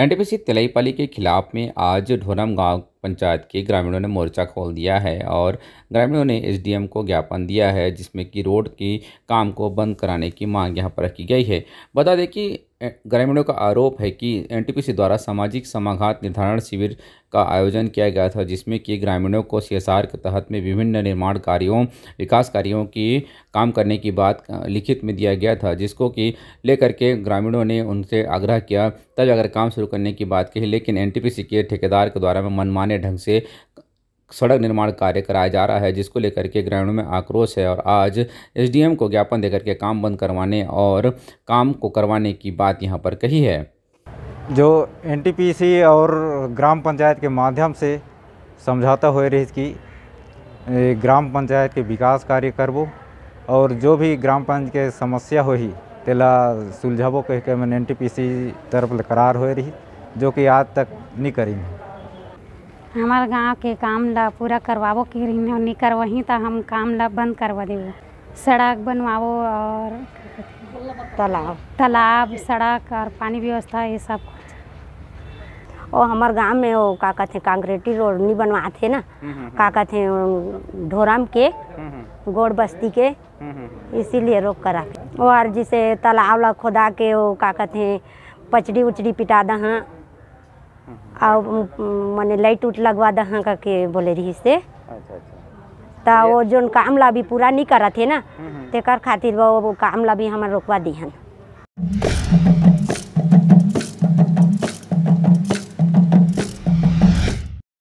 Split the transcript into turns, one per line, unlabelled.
NTPC तिलईपाली के खिलाफ में आज ढोरम गांव पंचायत के ग्रामीणों ने मोर्चा खोल दिया है और ग्रामीणों ने एसडीएम को ज्ञापन दिया है जिसमें कि रोड की काम को बंद कराने की मांग यहां पर रखी गई है बता दें कि ग्रामीणों का आरोप है कि एनटीपीसी द्वारा सामाजिक समाघात निर्धारण शिविर का आयोजन किया गया था जिसमें कि ग्रामीणों को सीएसआर के तहत में विभिन्न निर्माण कार्यों विकास कार्यों की काम करने की बात लिखित में दिया गया था जिसको कि लेकर के ग्रामीणों ने उनसे आग्रह किया तब अगर काम शुरू करने की बात कही लेकिन एनटीपीसी के ठेकेदार के द्वारा मनमाने ढंग से सड़क निर्माण कार्य कराया जा रहा है जिसको लेकर के ग्रामीणों में आक्रोश है और आज एसडीएम को ज्ञापन देकर के काम बंद करवाने और काम को करवाने की बात यहाँ पर कही है
जो एनटीपीसी और ग्राम पंचायत के माध्यम से समझौता हो रही कि ग्राम पंचायत के विकास कार्य करबो और जो भी ग्राम पंचायत के समस्या हो ही तेला सुलझाबो कह के मैंने एन टी पी सी तरफ करार हो रही जो कि आज तक नहीं करी
हमर गांव के काम ला पूरा करवाबो के रहिन अउ करवाही हम काम ला बंद करवा देव सड़क बनवाओ और तालाब तालाब सड़क और पानी व्यवस्था ये
सब और हमारे गांव में वो का कहते हैं कांक्रेटी रोड नहीं बनवाते ना का कहते हैं ढोरम के हम्म, हम्म। गोड़ बस्ती के हम्म, इसीलिए रोक करा और जिसे तालाब ला खोदा के वो का कहते हैं पचड़ी उचड़ी पिटा दहाँ आ मैंने लाइट उट लगवा दे हाँ करके बोले रही से अच्छा अच्छा तो वो जो काम ला भी पूरा नहीं करा थे ना हम्म, हम्म। तेकर खातिर वो काम ला भी हमारे रोकवा दी हन